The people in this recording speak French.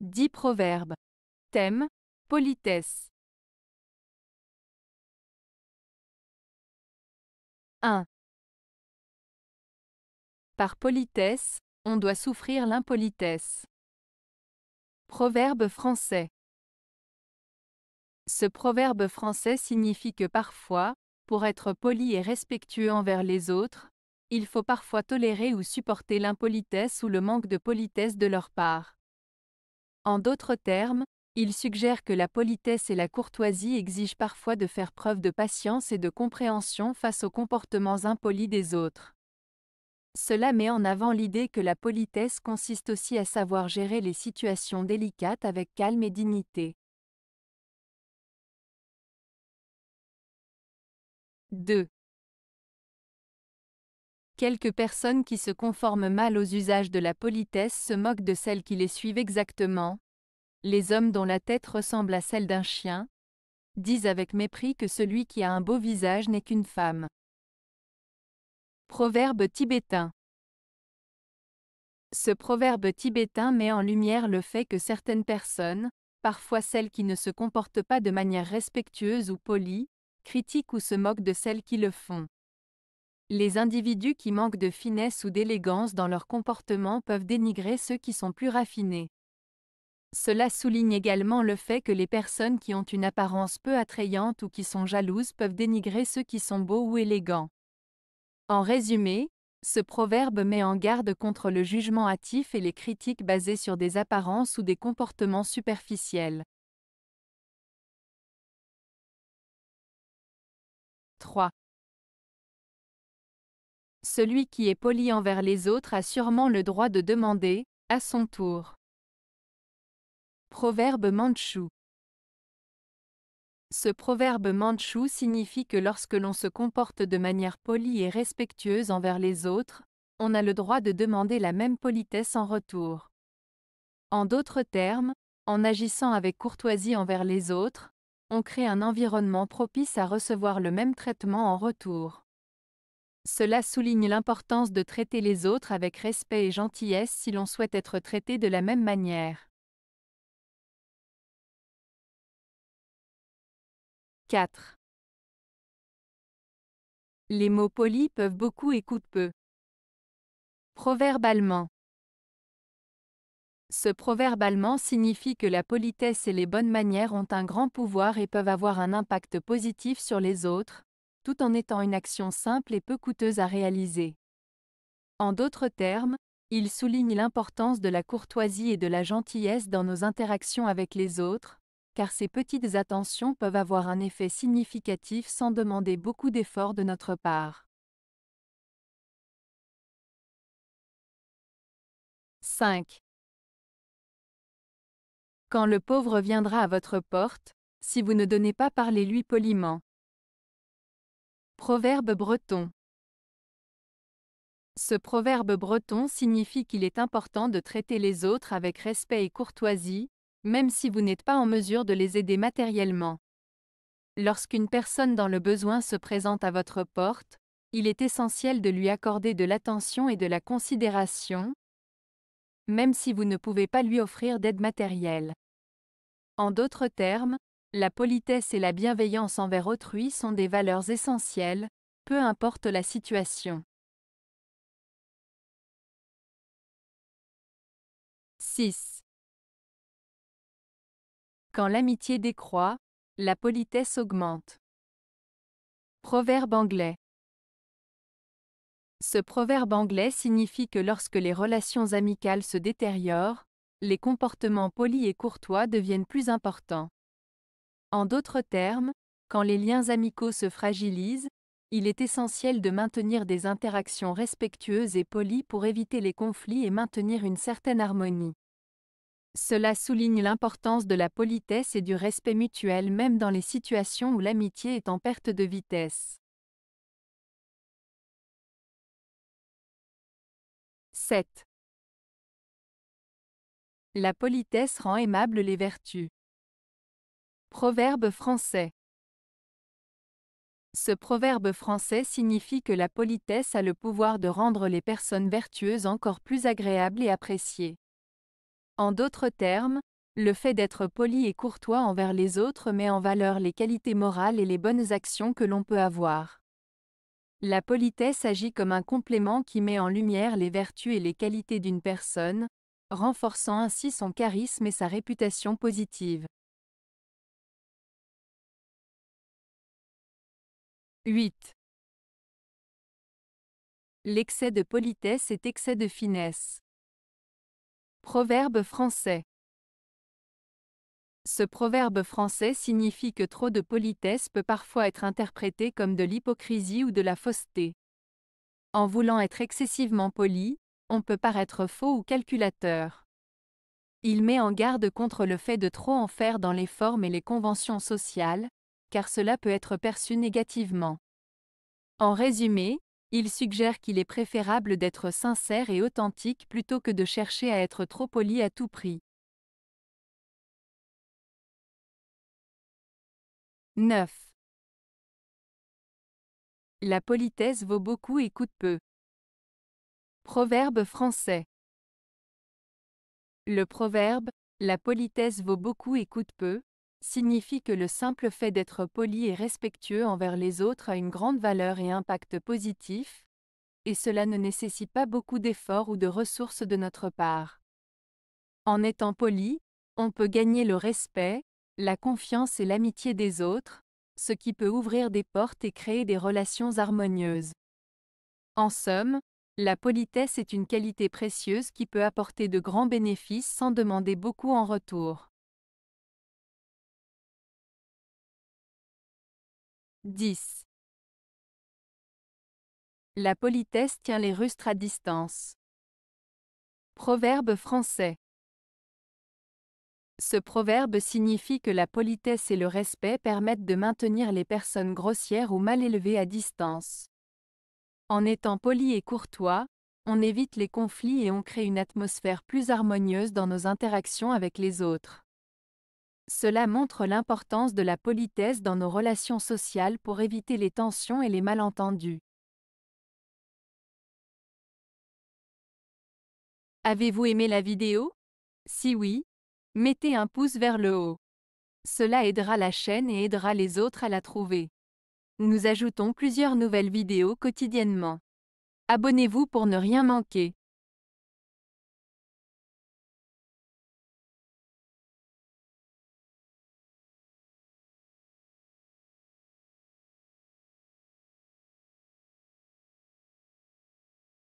10 proverbes. Thème Politesse. 1. Par politesse, on doit souffrir l'impolitesse. Proverbe français. Ce proverbe français signifie que parfois, pour être poli et respectueux envers les autres, il faut parfois tolérer ou supporter l'impolitesse ou le manque de politesse de leur part. En d'autres termes, il suggère que la politesse et la courtoisie exigent parfois de faire preuve de patience et de compréhension face aux comportements impolis des autres. Cela met en avant l'idée que la politesse consiste aussi à savoir gérer les situations délicates avec calme et dignité. 2. Quelques personnes qui se conforment mal aux usages de la politesse se moquent de celles qui les suivent exactement. Les hommes dont la tête ressemble à celle d'un chien disent avec mépris que celui qui a un beau visage n'est qu'une femme. Proverbe tibétain Ce proverbe tibétain met en lumière le fait que certaines personnes, parfois celles qui ne se comportent pas de manière respectueuse ou polie, critiquent ou se moquent de celles qui le font. Les individus qui manquent de finesse ou d'élégance dans leur comportement peuvent dénigrer ceux qui sont plus raffinés. Cela souligne également le fait que les personnes qui ont une apparence peu attrayante ou qui sont jalouses peuvent dénigrer ceux qui sont beaux ou élégants. En résumé, ce proverbe met en garde contre le jugement hâtif et les critiques basées sur des apparences ou des comportements superficiels. 3. Celui qui est poli envers les autres a sûrement le droit de demander, à son tour. Proverbe mandchou. Ce proverbe mandchou signifie que lorsque l'on se comporte de manière polie et respectueuse envers les autres, on a le droit de demander la même politesse en retour. En d'autres termes, en agissant avec courtoisie envers les autres, on crée un environnement propice à recevoir le même traitement en retour. Cela souligne l'importance de traiter les autres avec respect et gentillesse si l'on souhaite être traité de la même manière. 4. Les mots polis peuvent beaucoup et coûtent peu. Proverbe Ce proverbe allemand signifie que la politesse et les bonnes manières ont un grand pouvoir et peuvent avoir un impact positif sur les autres, tout en étant une action simple et peu coûteuse à réaliser. En d'autres termes, il souligne l'importance de la courtoisie et de la gentillesse dans nos interactions avec les autres, car ces petites attentions peuvent avoir un effet significatif sans demander beaucoup d'efforts de notre part. 5. Quand le pauvre viendra à votre porte, si vous ne donnez pas, parler lui poliment. Proverbe breton. Ce proverbe breton signifie qu'il est important de traiter les autres avec respect et courtoisie, même si vous n'êtes pas en mesure de les aider matériellement. Lorsqu'une personne dans le besoin se présente à votre porte, il est essentiel de lui accorder de l'attention et de la considération, même si vous ne pouvez pas lui offrir d'aide matérielle. En d'autres termes, la politesse et la bienveillance envers autrui sont des valeurs essentielles, peu importe la situation. 6. Quand l'amitié décroît, la politesse augmente. Proverbe anglais. Ce proverbe anglais signifie que lorsque les relations amicales se détériorent, les comportements polis et courtois deviennent plus importants. En d'autres termes, quand les liens amicaux se fragilisent, il est essentiel de maintenir des interactions respectueuses et polies pour éviter les conflits et maintenir une certaine harmonie. Cela souligne l'importance de la politesse et du respect mutuel même dans les situations où l'amitié est en perte de vitesse. 7. La politesse rend aimables les vertus. Proverbe français. Ce proverbe français signifie que la politesse a le pouvoir de rendre les personnes vertueuses encore plus agréables et appréciées. En d'autres termes, le fait d'être poli et courtois envers les autres met en valeur les qualités morales et les bonnes actions que l'on peut avoir. La politesse agit comme un complément qui met en lumière les vertus et les qualités d'une personne, renforçant ainsi son charisme et sa réputation positive. 8. L'excès de politesse est excès de finesse. Proverbe français. Ce proverbe français signifie que trop de politesse peut parfois être interprété comme de l'hypocrisie ou de la fausseté. En voulant être excessivement poli, on peut paraître faux ou calculateur. Il met en garde contre le fait de trop en faire dans les formes et les conventions sociales, car cela peut être perçu négativement. En résumé, il suggère qu'il est préférable d'être sincère et authentique plutôt que de chercher à être trop poli à tout prix. 9. La politesse vaut beaucoup et coûte peu. Proverbe français. Le proverbe ⁇ La politesse vaut beaucoup et coûte peu ⁇ signifie que le simple fait d'être poli et respectueux envers les autres a une grande valeur et impact positif, et cela ne nécessite pas beaucoup d'efforts ou de ressources de notre part. En étant poli, on peut gagner le respect, la confiance et l'amitié des autres, ce qui peut ouvrir des portes et créer des relations harmonieuses. En somme, la politesse est une qualité précieuse qui peut apporter de grands bénéfices sans demander beaucoup en retour. 10. La politesse tient les rustres à distance. Proverbe français. Ce proverbe signifie que la politesse et le respect permettent de maintenir les personnes grossières ou mal élevées à distance. En étant poli et courtois, on évite les conflits et on crée une atmosphère plus harmonieuse dans nos interactions avec les autres. Cela montre l'importance de la politesse dans nos relations sociales pour éviter les tensions et les malentendus. Avez-vous aimé la vidéo Si oui, mettez un pouce vers le haut. Cela aidera la chaîne et aidera les autres à la trouver. Nous ajoutons plusieurs nouvelles vidéos quotidiennement. Abonnez-vous pour ne rien manquer.